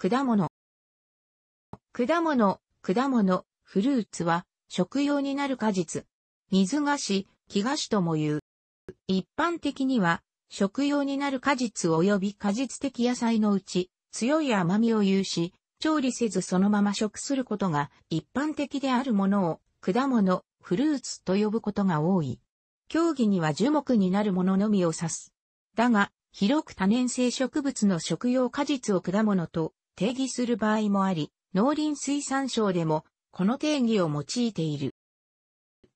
果物。果物、果物、フルーツは食用になる果実。水菓子、木菓子とも言う。一般的には食用になる果実及び果実的野菜のうち強い甘みを有し、調理せずそのまま食することが一般的であるものを果物、フルーツと呼ぶことが多い。競技には樹木になるもののみを指す。だが、広く多年生植物の食用果実を果物と定義する場合もあり、農林水産省でもこの定義を用いている。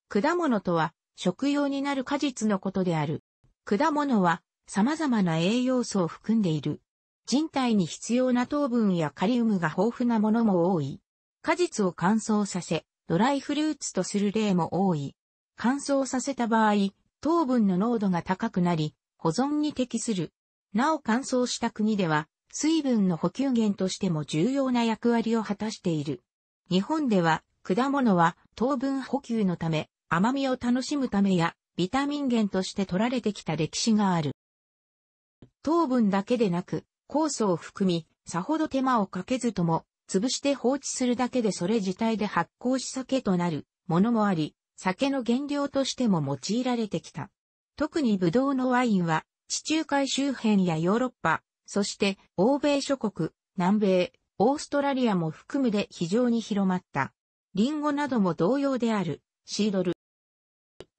果物とは食用になる果実のことである。果物は様々な栄養素を含んでいる。人体に必要な糖分やカリウムが豊富なものも多い。果実を乾燥させ、ドライフルーツとする例も多い。乾燥させた場合、糖分の濃度が高くなり、保存に適する。なお乾燥した国では、水分の補給源としても重要な役割を果たしている。日本では、果物は糖分補給のため、甘みを楽しむためや、ビタミン源として取られてきた歴史がある。糖分だけでなく、酵素を含み、さほど手間をかけずとも、潰して放置するだけでそれ自体で発酵し酒となるものもあり、酒の原料としても用いられてきた。特にブドウのワインは、地中海周辺やヨーロッパ、そして欧米諸国、南米、オーストラリアも含むで非常に広まった。リンゴなども同様である、シードル。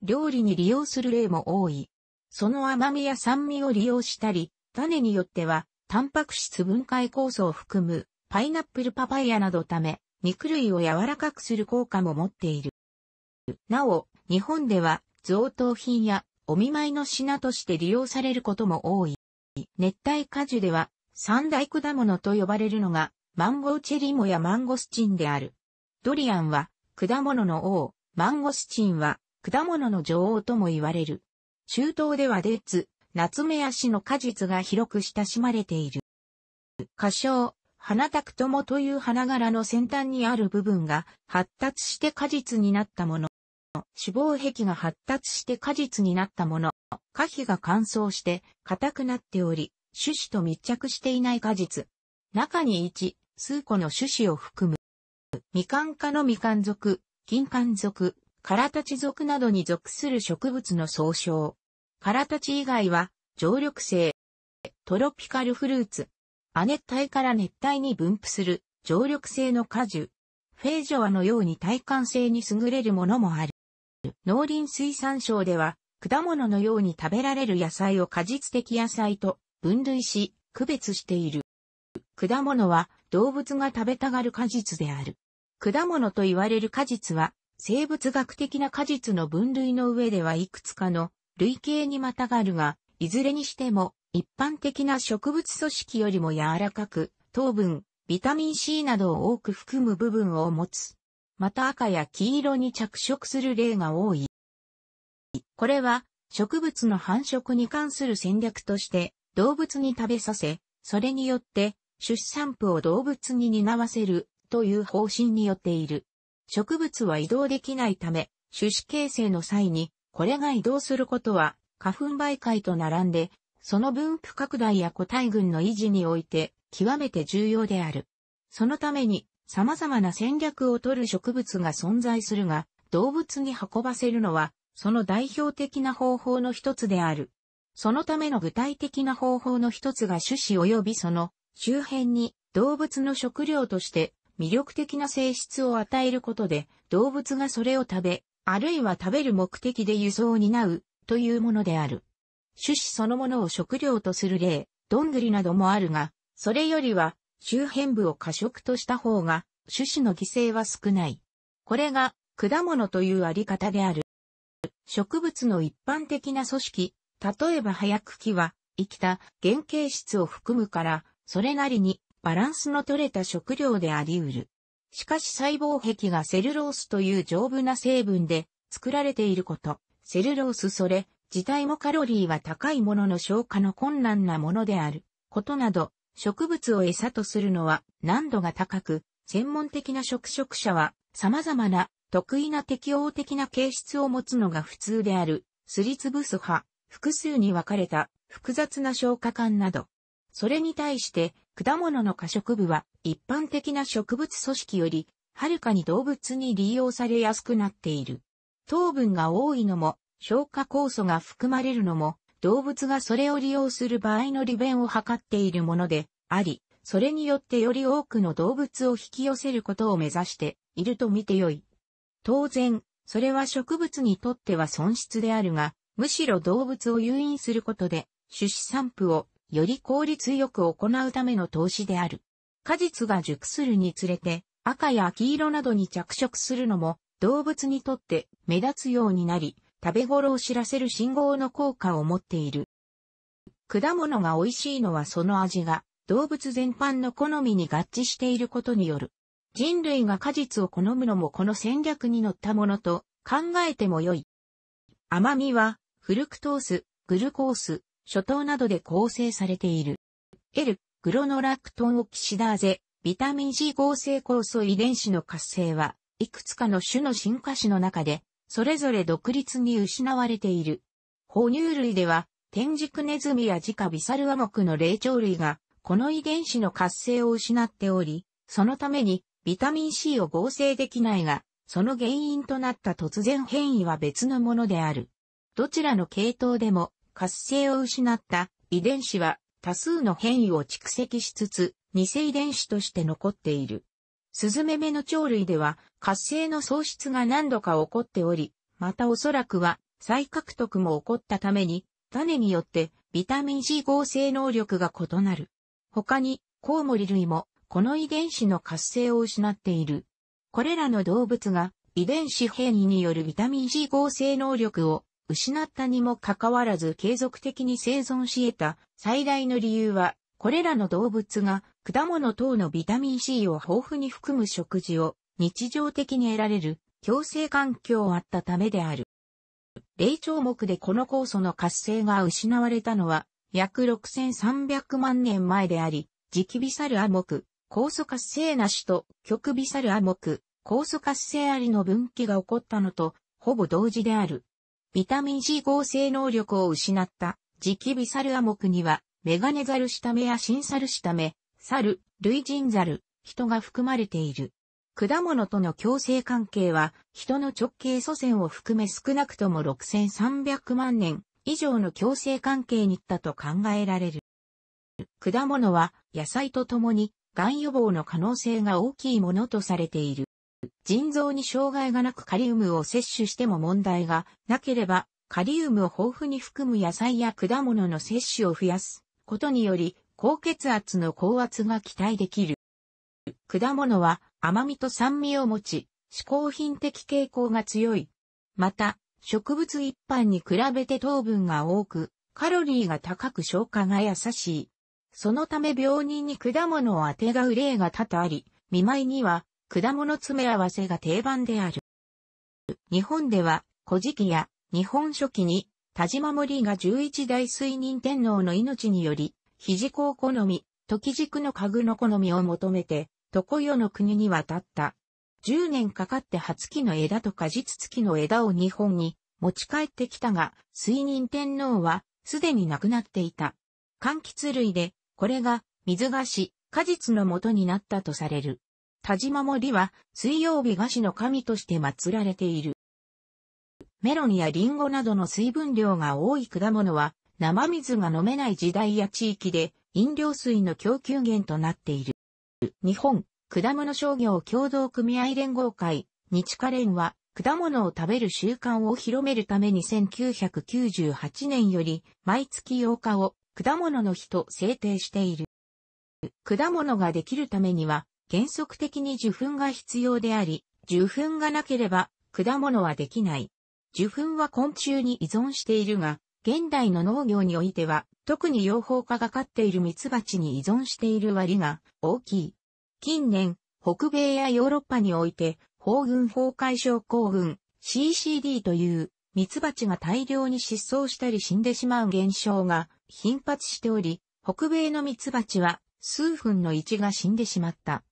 料理に利用する例も多い。その甘みや酸味を利用したり、種によっては、タンパク質分解酵素を含む、パイナップルパパイヤなどため、肉類を柔らかくする効果も持っている。なお、日本では、贈答品やお見舞いの品として利用されることも多い。熱帯果樹では三大果物と呼ばれるのがマンゴーチェリモやマンゴスチンである。ドリアンは果物の王、マンゴスチンは果物の女王とも言われる。中東ではデッツ、ナツメヤシの果実が広く親しまれている。花椒、花タクトモという花柄の先端にある部分が発達して果実になったもの。脂肪壁が発達して果実になったもの。果皮が乾燥して硬くなっており、種子と密着していない果実。中に1、数個の種子を含む。みかん科のみかん属、金柑属、カラタチ属などに属する植物の総称。カラタチ以外は、常緑性、トロピカルフルーツ、亜熱帯から熱帯に分布する常緑性の果樹。フェージョアのように耐寒性に優れるものもある。農林水産省では、果物のように食べられる野菜を果実的野菜と分類し、区別している。果物は動物が食べたがる果実である。果物と言われる果実は、生物学的な果実の分類の上ではいくつかの類型にまたがるが、いずれにしても一般的な植物組織よりも柔らかく、糖分、ビタミン C などを多く含む部分を持つ。また赤や黄色に着色する例が多い。これは植物の繁殖に関する戦略として動物に食べさせ、それによって出産婦を動物に担わせるという方針によっている。植物は移動できないため、種子形成の際に、これが移動することは花粉媒介と並んで、その分布拡大や個体群の維持において極めて重要である。そのために様々な戦略を取る植物が存在するが、動物に運ばせるのは、その代表的な方法の一つである。そのための具体的な方法の一つが種子及びその周辺に動物の食料として魅力的な性質を与えることで動物がそれを食べ、あるいは食べる目的で輸送を担うというものである。種子そのものを食料とする例、どんぐりなどもあるが、それよりは周辺部を過食とした方が、種子の犠牲は少ない。これが、果物というあり方である。植物の一般的な組織、例えば葉や茎は、生きた原型質を含むから、それなりにバランスの取れた食料であり得る。しかし細胞壁がセルロースという丈夫な成分で作られていること、セルロースそれ自体もカロリーは高いものの消化の困難なものであることなど、植物を餌とするのは難度が高く、専門的な食食者は様々な得意な適応的な形質を持つのが普通である、すりつぶす派、複数に分かれた複雑な消化管など。それに対して、果物の過食部は一般的な植物組織より、はるかに動物に利用されやすくなっている。糖分が多いのも、消化酵素が含まれるのも、動物がそれを利用する場合の利便を図っているものであり、それによってより多くの動物を引き寄せることを目指していると見てよい。当然、それは植物にとっては損失であるが、むしろ動物を誘引することで、種子散布をより効率よく行うための投資である。果実が熟するにつれて、赤や黄色などに着色するのも、動物にとって目立つようになり、食べ頃を知らせる信号の効果を持っている。果物が美味しいのはその味が動物全般の好みに合致していることによる。人類が果実を好むのもこの戦略に乗ったものと考えてもよい。甘みはフルクトース、グルコース、諸糖などで構成されている。L、グロノラクトンオキシダーゼ、ビタミン C 合成酵素遺伝子の活性は、いくつかの種の進化史の中でそれぞれ独立に失われている。哺乳類では、天竺ネズミやジカビサルアクの霊長類が、この遺伝子の活性を失っており、そのためにビタミン C を合成できないが、その原因となった突然変異は別のものである。どちらの系統でも活性を失った遺伝子は多数の変異を蓄積しつつ、偽遺伝子として残っている。スズメメの鳥類では、活性の喪失が何度か起こっており、またおそらくは、再獲得も起こったために、種によってビタミン C 合成能力が異なる。他に、コウモリ類も、この遺伝子の活性を失っている。これらの動物が、遺伝子変異によるビタミン C 合成能力を失ったにもかかわらず継続的に生存し得た最大の理由は、これらの動物が果物等のビタミン C を豊富に含む食事を日常的に得られる共生環境をあったためである。霊長目でこの酵素の活性が失われたのは約6300万年前であり、磁気ビサルア目、酵素活性なしと極ビサルア目、酵素活性ありの分岐が起こったのとほぼ同時である。ビタミン C 合成能力を失った磁気ビサルア目にはメガネザルシタメやシンサルシタメ、猿、類人猿、人が含まれている。果物との共生関係は、人の直系祖先を含め少なくとも6300万年以上の共生関係にったと考えられる。果物は野菜とともに、癌予防の可能性が大きいものとされている。腎臓に障害がなくカリウムを摂取しても問題がなければ、カリウムを豊富に含む野菜や果物の摂取を増やすことにより、高血圧の高圧が期待できる。果物は甘みと酸味を持ち、嗜好品的傾向が強い。また、植物一般に比べて糖分が多く、カロリーが高く消化が優しい。そのため病人に果物をあてがう例が多々あり、見舞いには果物詰め合わせが定番である。日本では、古事記や日本書紀に、田島森が11代水任天皇の命により、肘子を好み、時軸の家具の好みを求めて、常世の国に渡った。10年かかって初期の枝と果実付きの枝を日本に持ち帰ってきたが、水任天皇はすでに亡くなっていた。柑橘類で、これが水菓子、果実の元になったとされる。田島森は水曜日菓子の神として祀られている。メロンやリンゴなどの水分量が多い果物は生水が飲めない時代や地域で飲料水の供給源となっている。日本、果物商業協同組合連合会、日華連は、果物を食べる習慣を広めるために1998年より、毎月8日を果物の日と制定している。果物ができるためには、原則的に受粉が必要であり、受粉がなければ果物はできない。受粉は昆虫に依存しているが、現代の農業においては、特に養蜂家が飼っているミツバチに依存している割が大きい。近年、北米やヨーロッパにおいて、法群法解消候群 CCD というミツバチが大量に失踪したり死んでしまう現象が頻発しており、北米のミツバチは数分の1が死んでしまった。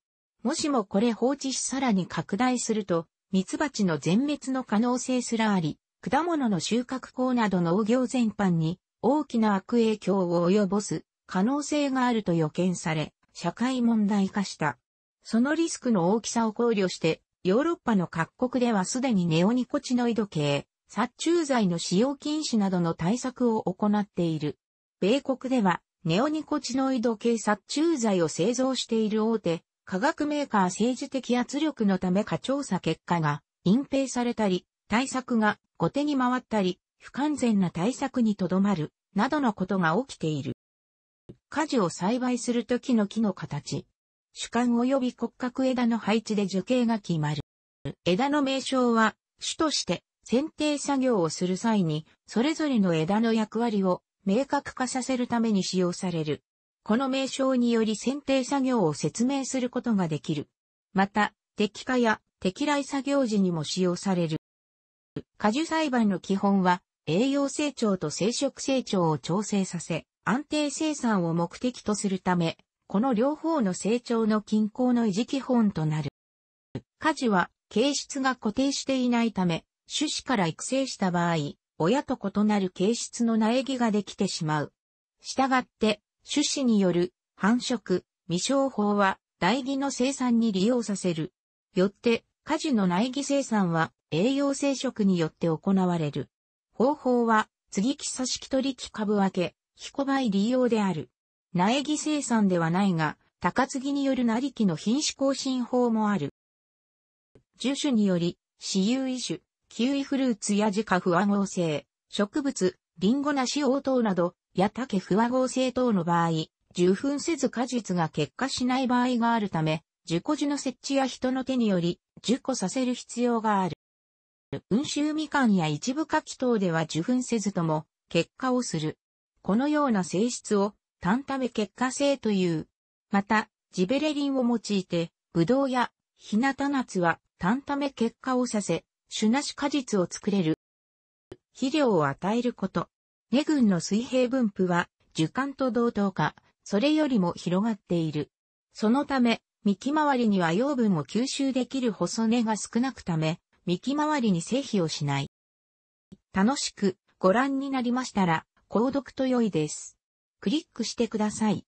もしもこれ放置しさらに拡大すると、ミツバチの全滅の可能性すらあり、果物の収穫校など農業全般に大きな悪影響を及ぼす可能性があると予見され、社会問題化した。そのリスクの大きさを考慮して、ヨーロッパの各国ではすでにネオニコチノイド系、殺虫剤の使用禁止などの対策を行っている。米国では、ネオニコチノイド系殺虫剤を製造している大手、化学メーカー政治的圧力のため過調査結果が隠蔽されたり、対策が後手に回ったり、不完全な対策にとどまる、などのことが起きている。果樹を栽培するときの木の形、主幹及び骨格枝の配置で樹形が決まる。枝の名称は、主として剪定作業をする際に、それぞれの枝の役割を明確化させるために使用される。この名称により剪定作業を説明することができる。また、適化や適来作業時にも使用される。果樹栽培の基本は、栄養成長と生殖成長を調整させ、安定生産を目的とするため、この両方の成長の均衡の維持基本となる。果樹は、形質が固定していないため、種子から育成した場合、親と異なる形質の苗木ができてしまう。したがって、種子による繁殖、未生法は、苗木の生産に利用させる。よって、果樹の苗木生産は、栄養生食によって行われる。方法は、継ぎ木差し木取り木株分け、非倍利用である。苗木生産ではないが、高継ぎによるなりきの品種更新法もある。樹種により、私有異種、キウイフルーツや自家不和合成、植物、リンゴし応答など、や竹不和合成等の場合、受粉せず果実が結果しない場合があるため、樹個樹の設置や人の手により、樹個させる必要がある。温州みかんや一部柿等では受粉せずとも、結果をする。このような性質を、単ため結果性という。また、ジベレリンを用いて、ブドウや、日向夏は、単ため結果をさせ、種なし果実を作れる。肥料を与えること。根群の水平分布は、樹幹と同等か、それよりも広がっている。そのため、幹周りには養分を吸収できる細根が少なくため、幹回りに成否をしない。楽しくご覧になりましたら、購読と良いです。クリックしてください。